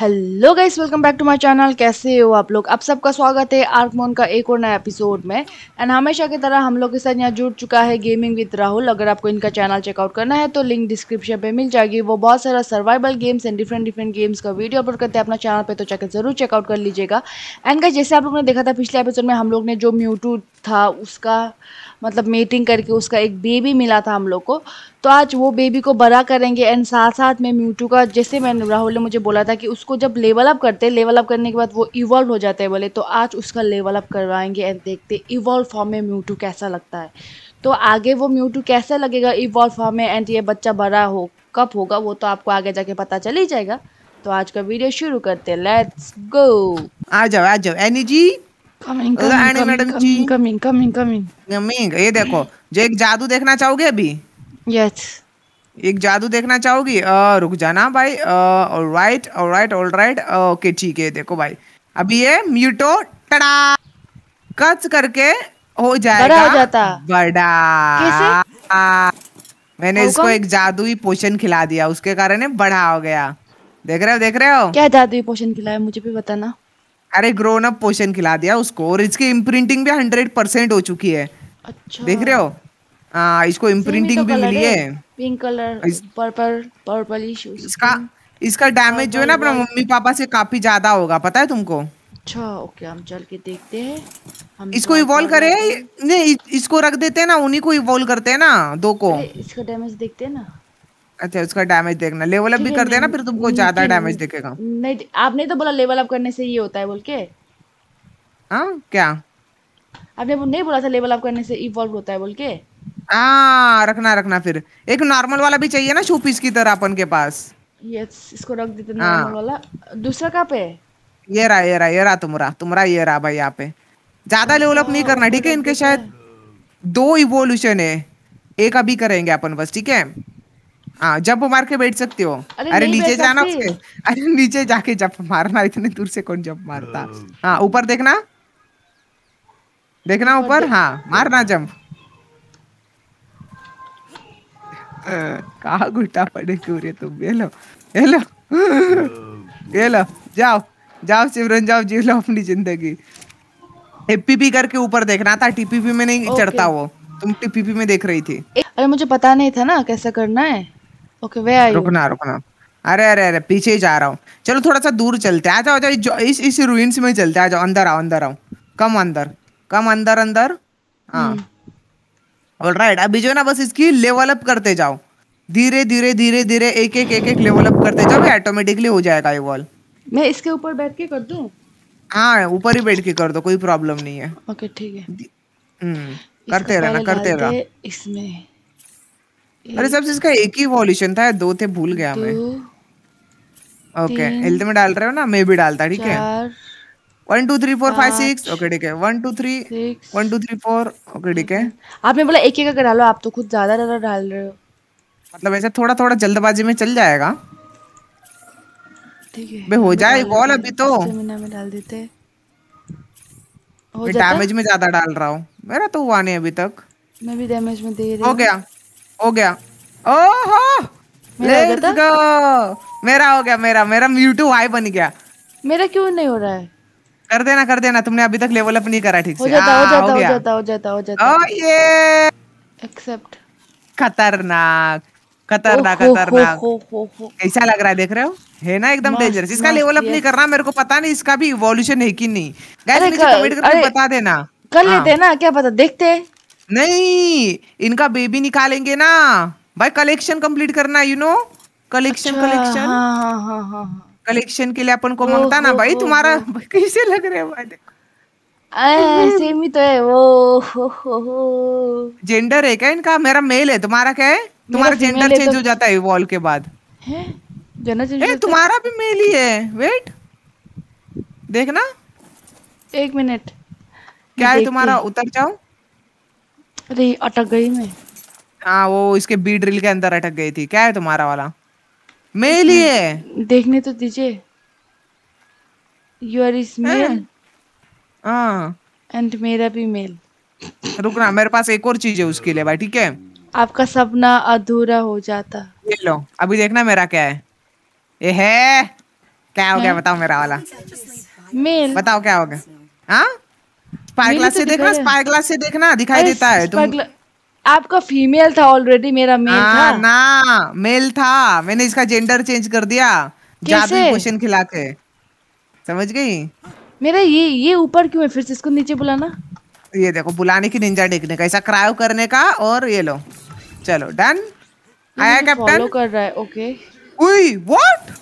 Hello guys welcome back to my channel कैसे हो आप लोग आप सबका स्वागत है आर्कमोन का एक और नया एपिसोड में एंड हमेशा की तरह हम लोग के साथ यहाँ जुड़ चुका है गेमिंग विद राहुल अगर आपको इनका चैनल चेकआउट करना है तो लिंक डिस्क्रिप्शन पे मिल जाएगी वो बहुत सारा survival games and different different games का वीडियो अपलोड करते हैं अपना चैनल पर तो चेक जरूर चेकआउट कर लीजिएगा एंड गाइज जैसे आप लोग ने देखा था पिछले एपिसोड में हम लोग ने जो म्यूटू था उसका मतलब मेटिंग करके उसका एक बेबी मिला था हम लोग को तो आज वो बेबी को बड़ा करेंगे एंड साथ साथ में म्यूटू का जैसे मैंने राहुल ने मुझे बोला था कि उसको जब लेवल अप करते हैं लेवल अप करने के बाद वो इवॉल्व हो जाते हैं बोले तो आज उसका लेवल अप करवाएंगे एंड देखते इवॉल्व फॉर्म में म्यूटू कैसा लगता है तो आगे वो म्यूटू कैसा लगेगा इवॉल्व फॉर्म में एंड ये बच्चा बड़ा हो कब होगा वो तो आपको आगे जाके पता चल ही जाएगा तो आज का वीडियो शुरू करते हैं लेट्स गो आ जाओ आ जाओ एनी जी coming coming coming coming coming ये देखो जो एक जादू देखना चाहोगे अभी यस एक जादू देखना चाहोगी रुक जाना भाई right right all right okay ठीक है देखो भाई अभी ये म्यूटो टड़ा कच करके हो जाएगा बड़ा हो जाता बड़ा कैसे आ, मैंने इसको एक जादुई पोषण खिला दिया उसके कारण बड़ा हो गया देख रहे हो देख रहे हो क्या जादुई पोषण खिलाया मुझे भी बताना अरे ग्रोन अप पोशन खिला दिया उसको और इसकी इम्प्रिंटिंग भी हंड्रेड परसेंट हो चुकी है अच्छा देख रहे हो आ, हाँ, इसको इम्प्रिंटिंग तो भी मिली है पिंक कलर पर्पल पर्पल इसका इसका डैमेज जो है ना अपना मम्मी पापा से काफी ज्यादा होगा पता है तुमको अच्छा ओके हम चल के देखते हैं इसको इवॉल्व करे नहीं इसको रख देते हैं ना उन्हीं को इवॉल्व करते हैं ना दो को इसका डैमेज देखते हैं ना अच्छा उसका डैमेज देखना लेवल अप भी कर देना फिर तुमको ज्यादा डैमेज दिखेगा नहीं आपने तो बोला लेवल अप करने से ये होता है बोल के हां क्या आपने नहीं बोला था लेवल अप करने से इवॉल्व होता है बोल के आ, हाँ, रखना रखना फिर एक नॉर्मल वाला भी चाहिए ना शो की तरह अपन के पास यस इसको रख देते नॉर्मल हाँ। वाला दूसरा कहाँ पे ये रहा ये रहा ये रहा तुम्हारा तुम्हारा ये रहा भाई यहाँ पे ज्यादा लेवल अप नहीं करना ठीक है इनके शायद दो इवोल्यूशन है एक अभी करेंगे अपन बस ठीक है हाँ जंप मार के बैठ सकते हो अरे, नीचे जाना उसके अरे नीचे जाके जंप मारना इतने दूर से कौन जंप मारता हाँ ऊपर देखना देखना ऊपर हाँ मारना जंप कहा घुटा पड़े क्यों रे तुम ये लो ये लो ये लो जाओ जाओ सिमरन जाओ जी लो अपनी जिंदगी एपीपी करके ऊपर देखना था टीपीपी में नहीं चढ़ता वो तुम टीपीपी में देख रही थी अरे मुझे पता नहीं था ना कैसा करना है ओके वे आई रुकना रुकना अरे अरे अरे पीछे ही जा रहा हूँ चलो थोड़ा सा दूर चलते आ जाओ जाओ इस इस रूइंस में चलते आ जाओ अंदर आओ अंदर आओ कम अंदर कम अंदर अंदर हाँ ऑल हम्म। राइट अभी जो है ना बस इसकी लेवल अप करते जाओ धीरे धीरे धीरे धीरे एक एक एक एक लेवल अप करते जाओ ऑटोमेटिकली हो जाएगा ये वॉल मैं इसके ऊपर बैठ के कर दू हाँ ऊपर ही बैठ के कर दो कोई प्रॉब्लम नहीं है ओके ठीक है हम्म, करते रहना करते रहना इसमें अरे सब इसका एक ही वॉल्यूशन था दो थे भूल गया मैं ओके हेल्थ में डाल रहे हो ना मैं भी डालता ठीक है आपने बोला एक एक अगर डालो आप तो खुद ज्यादा ज्यादा डाल रहे हो मतलब ऐसे थोड़ा थोड़ा जल्दबाजी में चल जाएगा ठीक है हो जाए कॉल अभी तो डाल डैमेज में ज्यादा डाल रहा हूँ मेरा तो हुआ नहीं अभी तक मैं भी डैमेज में दे रही हो गया हो गया ओहो लेट्स गो मेरा हो गया मेरा मेरा म्यूटू हाई बन गया मेरा क्यों नहीं हो रहा है कर देना कर देना तुमने अभी तक लेवल अप नहीं करा ठीक से हो हाँ, जाता हो जाता हो जाता हो जाता हो जाता ओ ये एक्सेप्ट खतरनाक खतरनाक खतरनाक ऐसा लग रहा है देख रहे हो है ना एकदम डेंजरस इसका लेवल अप नहीं करना मेरे को पता नहीं इसका भी इवोल्यूशन है कि नहीं गाइस नीचे कमेंट करके बता देना कर लेते हाँ। हैं ना क्या पता देखते हैं नहीं इनका बेबी निकालेंगे ना भाई कलेक्शन कंप्लीट करना you know collection collection collection के लिए अपन को मांगता ना भाई तुम्हारा कैसे लग रहे भाई देखो ऐसे ही तो है वो जेंडर है क्या इनका मेरा मेल है तुम्हारा क्या है तुम्हारा जेंडर चेंज तो- हो जाता है इवॉल्व के बाद है तुम्हारा भी मेल ही है वेट देखना एक मिनट क्या है तुम्हारा उतर जाओ अरे अटक गई मैं हाँ वो इसके बी ड्रिल के अंदर अटक गई थी क्या है तुम्हारा वाला मेरे लिए हम्म, देखने तो दीजिए यू आर इज मेल हाँ एंड मेरा भी मेल रुकना मेरे पास एक और चीज है उसके लिए भाई ठीक है आपका सपना अधूरा हो जाता ये लो अभी देखना मेरा क्या है ये है क्या हो गया बताओ मेरा वाला मेल बताओ क्या हो गया हाँ स्पायर ग्लास तो से देखना स्पायर ग्लास से देखना दिखाई देता है तुम आपका फीमेल था ऑलरेडी मेरा मेल हाँ, था ना मेल था मैंने इसका जेंडर चेंज कर दिया जादू क्वेश्चन खिला के समझ गई मेरा ये ये ऊपर क्यों है फिर से इसको नीचे बुलाना ये देखो बुलाने की निंजा देखने का ऐसा क्रायो करने का और ये लो चलो डन आया कैप्टन कर रहा है ओके उई व्हाट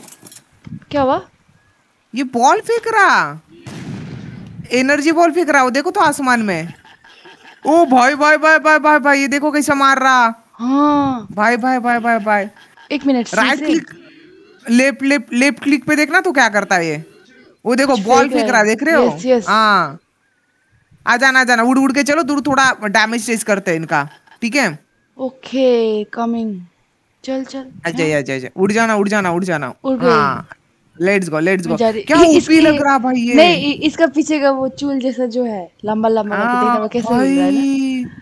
क्या हुआ ये बॉल फेंक रहा एनर्जी बॉल फेंक रहा हो देखो तो आसमान में ओ भाई भाई भाई भाई भाई भाई ये देखो कैसे मार रहा हाँ भाई भाई भाई भाई भाई एक minute right click left left left click पे देखना तो क्या करता है ये वो देखो बॉल फेंक रहा देख रहे हो हाँ आ जाना आ जाना उड़ उड़ के चलो दूर थोड़ा डैमेज चेस करते हैं इनका ठीक है ओके कमिंग चल चल आ जाए हाँ। आ जाए उड़ जाना उड़ जाना उड़ जाना हाँ लेट्स गो लेट्स गो क्या ओपी लग रहा भाई ये नहीं इसका पीछे का वो चूल जैसा जो है लंबा लंबा देखना वो कैसा लग रहा है हाँ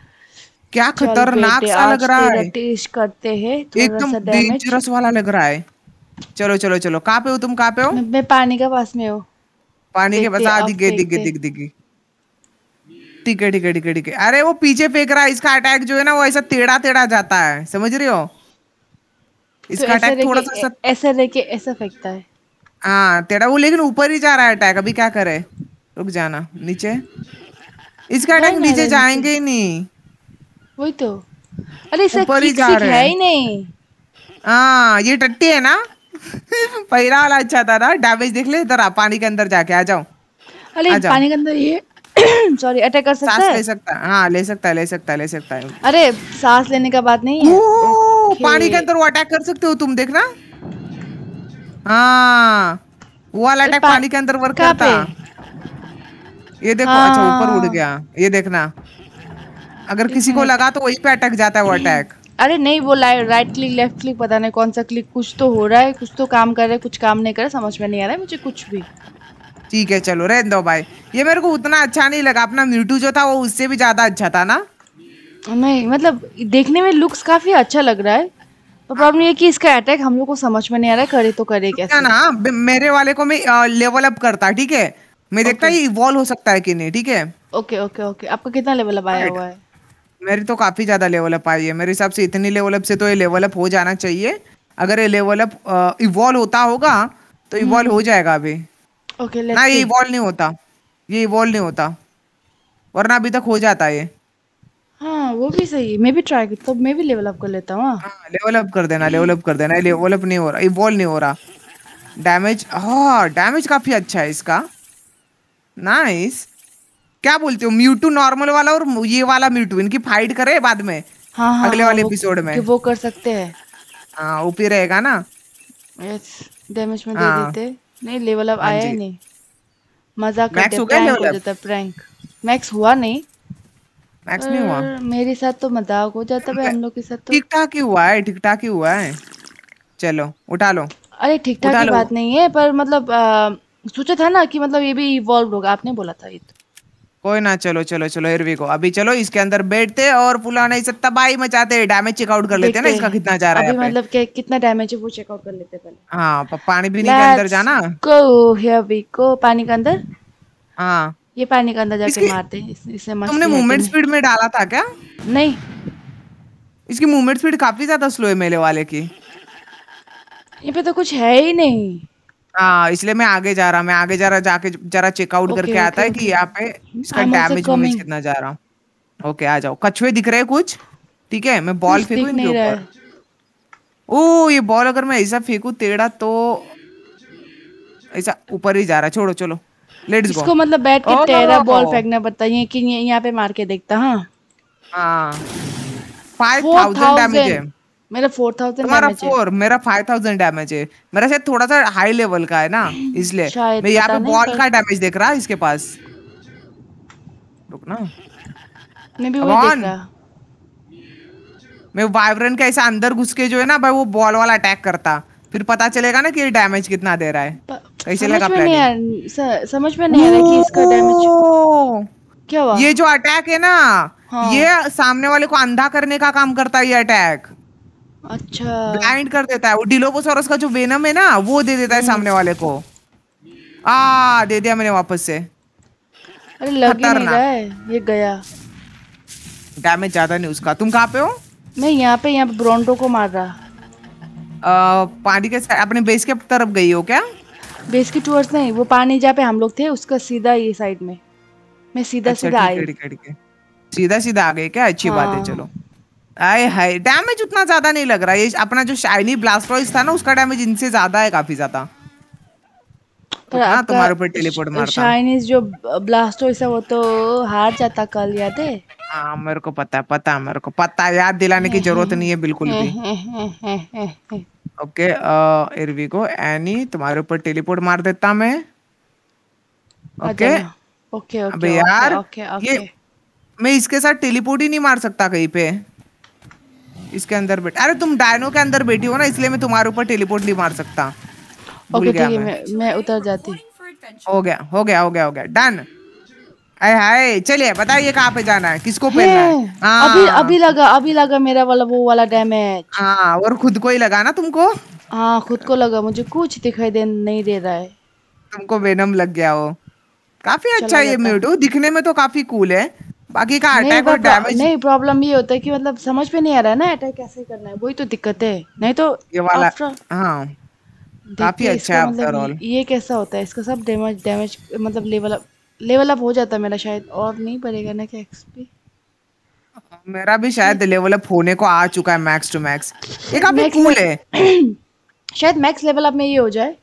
क्या खतरनाक सा लग रहा है टेस्ट करते हैं एकदम डेंजरस वाला लग रहा है चलो चलो चलो कहाँ पे हो तुम कहाँ पे हो मैं पानी के पास में हूँ पानी के पास आ हाँ, दिखे दिखे दिख दिखी ठीक है ठीक है ठीक है ठीक है अरे वो पीछे फेंक रहा है इसका अटैक जो है ना वो ऐसा टेढ़ा टेढ़ा जाता है समझ रहे हो तो इसका अटैक थोड़ा सा ऐसा लेके ऐसा फेंकता है हाँ तेरा वो लेकिन ऊपर ही जा रहा है अटैक अभी क्या करे रुक जाना नीचे इसका अटैक नीचे जाएंगे ही नहीं वही तो अरे इसे ऊपर ही जा रहा है ही नहीं हाँ ये टट्टी है ना पहला वाला अच्छा था ना डैमेज देख ले इधर पानी के अंदर जाके आ जाओ अरे पानी के अंदर ये सॉरी अटैक कर सकता है ले सकता हाँ ले सकता है ले सकता है ले सकता है अरे सांस लेने का बात नहीं है पानी के अंदर वो अटैक कर सकते हो तुम देखना वाला अटैक पानी के अंदर वर्क करता ये देखो हाँ। अच्छा ऊपर उड़ गया ये देखना अगर किसी को लगा तो वही पे अटक जाता है वो अटैक अरे नहीं वो राइट क्लिक लेफ्ट क्लिक पता नहीं कौन सा क्लिक कुछ तो हो रहा है कुछ तो काम कर रहा है कुछ काम नहीं कर रहा समझ में नहीं आ रहा है मुझे कुछ भी ठीक है चलो रहने दो भाई ये मेरे को उतना अच्छा नहीं लगा अपना म्यूटू जो था वो उससे भी ज्यादा अच्छा था ना नहीं मतलब देखने में लुक्स काफी अच्छा लग रहा है तो प्रॉब्लम ये कि इसका अटैक हम लोग को समझ में नहीं आ रहा है करे तो करे कैसे ना मेरे वाले को मैं लेवल अप करता ठीक है मैं देखता okay. इवॉल्व हो सकता है कि नहीं ठीक है ओके ओके ओके आपका कितना लेवल अप आया हुआ है मेरी तो काफी ज्यादा लेवल अप आई है मेरे हिसाब से इतनी लेवल अप से तो ये लेवल अप हो जाना चाहिए अगर ये लेवल अप इवॉल्व होता होगा तो इवॉल्व हम्म। हो जाएगा अभी ओके okay, ना ये इवॉल्व नहीं होता ये इवॉल्व नहीं होता वरना अभी तक हो जाता है हाँ वो भी सही मैं भी ट्राई तो मैं भी लेवल अप कर लेता हूँ हाँ लेवल हाँ, अप कर देना लेवल अप कर देना लेवल अप नहीं हो रहा इवॉल्व नहीं हो रहा डैमेज हाँ डैमेज काफी अच्छा है इसका नाइस क्या बोलते हो म्यूटू नॉर्मल वाला और ये वाला म्यूटू इनकी फाइट करे बाद में हाँ, हाँ, अगले हाँ, वाले एपिसोड में वो कर सकते हैं हाँ ऊपर रहेगा ना यस डैमेज में हाँ, दे देते नहीं लेवल अप हाँ आया नहीं मजा मैक्स हो प्रैंक मैक्स हुआ नहीं मैक्स में हुआ मेरे साथ तो मजाक हो जाता है हम लोग के साथ तो ठीक ठाक ही हुआ है ठीक ठाक ही हुआ है चलो उठा लो अरे ठीक ठाक की बात नहीं है पर मतलब सोचा था ना कि मतलब ये भी इवॉल्व होगा आपने बोला था ये तो कोई ना चलो चलो चलो हिरवी को अभी चलो इसके अंदर बैठते और फुलाना इसे तबाही मचाते डैमेज चेकआउट कर लेते ना इसका कितना जा रहा है मतलब के, कितना डैमेज है वो चेकआउट कर लेते पहले हाँ पानी पीने के अंदर जाना गो हियर वी गो पानी के अंदर हाँ ये पानी का अंदर जाके मारते हैं इससे तुमने मूवमेंट स्पीड में डाला था क्या नहीं इसकी मूवमेंट स्पीड काफी ज्यादा स्लो है मेले वाले की ये पे तो कुछ है ही नहीं हाँ इसलिए मैं आगे जा रहा मैं आगे जा रहा जाके जरा चेकआउट करके आता है कि यहाँ पे इसका डैमेज डैमेज कितना जा रहा ओके आ जाओ कछुए दिख रहे कुछ ठीक है मैं बॉल फेंकू इनके ऊपर ओ ये बॉल अगर मैं ऐसा फेंकू टेढ़ा तो ऐसा ऊपर ही जा रहा छोड़ो चलो इसको मतलब बैठ के oh, टेरा बॉल फेंकना पड़ता है कि यहाँ पे मार के देखता हां हां 5000 डैमेज मेरा 4000 4 मेरा 5000 डैमेज है मेरा थोड़ा सा हाई लेवल का है ना इसलिए मैं पे बॉल का डैमेज देख रहा इसके पास रुक ना मैं भी वो देख रहा मैं वाइब्रेंट का ऐसा अंदर घुस के जो है ना भाई वो बॉल वाला अटैक करता फिर पता चलेगा ना कि डैमेज कितना दे रहा है ऐसे लगा प्लेटिनम समझ में नहीं आ रहा कि इसका डैमेज क्या हुआ ये जो अटैक है ना हाँ। ये सामने वाले को अंधा करने का काम करता है ये अटैक अच्छा ब्लाइंड कर देता है वो डिलोपोसोरस का जो वेनम है ना वो दे देता है हम्म। सामने वाले को आ दे दिया मैंने वापस से अरे लग ही नहीं रहा है ये गया डैमेज ज्यादा नहीं उसका तुम कहां पे हो मैं यहां पे यहाँ ब्रोंडो को मार रहा अह पानी के अपने बेस के तरफ गई हो क्या बेस की टूअर्स नहीं वो पानी जहाँ पे हम लोग थे उसका सीधा ये साइड में मैं सीधा अच्छा, सीधा आई सीधा सीधा आ गए क्या अच्छी बात है हाँ। चलो आए हाय डैमेज उतना ज्यादा नहीं लग रहा ये अपना जो शाइनी ब्लास्ट रॉइस था ना उसका डैमेज इनसे ज्यादा है काफी ज्यादा तुम्हारे ऊपर टेलीपोर्ट मारता शाइनीज जो ब्लास्ट रॉइस है वो तो हार जाता कल याद है हां मेरे को पता पता मेरे को पता याद दिलाने की जरूरत नहीं है बिल्कुल भी ओके एरवी को एनी तुम्हारे ऊपर टेलीपोर्ट मार देता मैं ओके ओके ओके यार ओके ओके मैं इसके साथ टेलीपोर्ट ही नहीं मार सकता कहीं पे इसके अंदर बैठ अरे तुम डायनो के अंदर बैठी हो ना इसलिए मैं तुम्हारे ऊपर टेलीपोर्ट नहीं मार सकता ओके ठीक है मैं मैं उतर जाती हो गया हो गया हो गया हो गया डन अरे हाय चलिए बताइए कहाँ पे जाना है किसको पहनना है आ, हाँ। अभी अभी लगा अभी लगा मेरा वाला वो वाला डैमेज हाँ और खुद को ही लगा ना तुमको हाँ खुद को लगा मुझे कुछ दिखाई दे नहीं दे रहा है तुमको वेनम लग गया हो काफी अच्छा ये म्यूटू दिखने में तो काफी कूल है बाकी का अटैक और डैमेज नहीं प्रॉब्लम ये होता है कि मतलब समझ में नहीं आ रहा है ना अटैक कैसे करना है वही तो दिक्कत है नहीं तो ये वाला हाँ काफी अच्छा है मतलब ये कैसा होता है इसका सब डैमेज डैमेज मतलब लेवल लेवल अप हो जाता मेरा शायद और नहीं पड़ेगा ना क्या एक्सपी मेरा भी शायद लेवल अप होने को आ चुका है मैक्स टू मैक्स ये काफी कूल है शायद मैक्स लेवल अप में ये हो जाए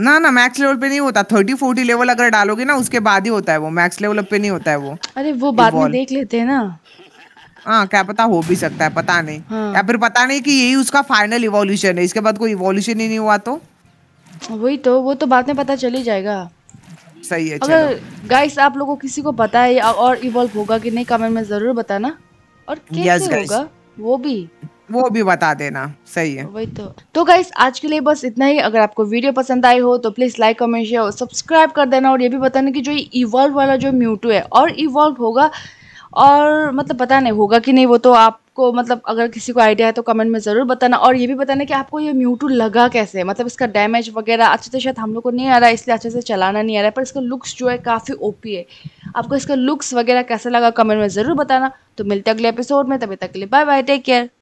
ना ना मैक्स लेवल पे नहीं होता थर्टी फोर्टी लेवल अगर डालोगे ना उसके बाद ही होता है वो मैक्स लेवल अप पे नहीं होता है वो अरे वो बाद में देख लेते हैं ना हाँ क्या पता हो भी सकता है पता नहीं हाँ। या फिर पता नहीं कि यही उसका फाइनल इवोल्यूशन है इसके बाद कोई इवोल्यूशन ही नहीं हुआ तो वही तो वो तो बाद में पता चल ही जाएगा ऐसा ही है अगर गाइस आप लोगों किसी को पता है और इवॉल्व होगा कि नहीं कमेंट में जरूर बताना और कैसे yes, होगा वो भी वो भी बता देना सही है वही तो तो गाइस आज के लिए बस इतना ही अगर आपको वीडियो पसंद आई हो तो प्लीज़ लाइक कमेंट शेयर और सब्सक्राइब कर देना और ये भी बताना कि जो इवॉल्व वाला जो म्यूटू है और इवॉल्व होगा और मतलब पता नहीं होगा कि नहीं वो तो आप को मतलब अगर किसी को आइडिया है तो कमेंट में ज़रूर बताना और ये भी बताना कि आपको ये म्यूटू लगा कैसे मतलब इसका डैमेज वगैरह अच्छे से शायद हम लोग को नहीं आ रहा है इसलिए अच्छे से चलाना नहीं आ रहा है पर इसका लुक्स जो है काफ़ी ओपी है आपको इसका लुक्स वगैरह कैसा लगा कमेंट में ज़रूर बताना तो मिलते अगले एपिसोड में तभी तक के लिए बाय बाय टेक केयर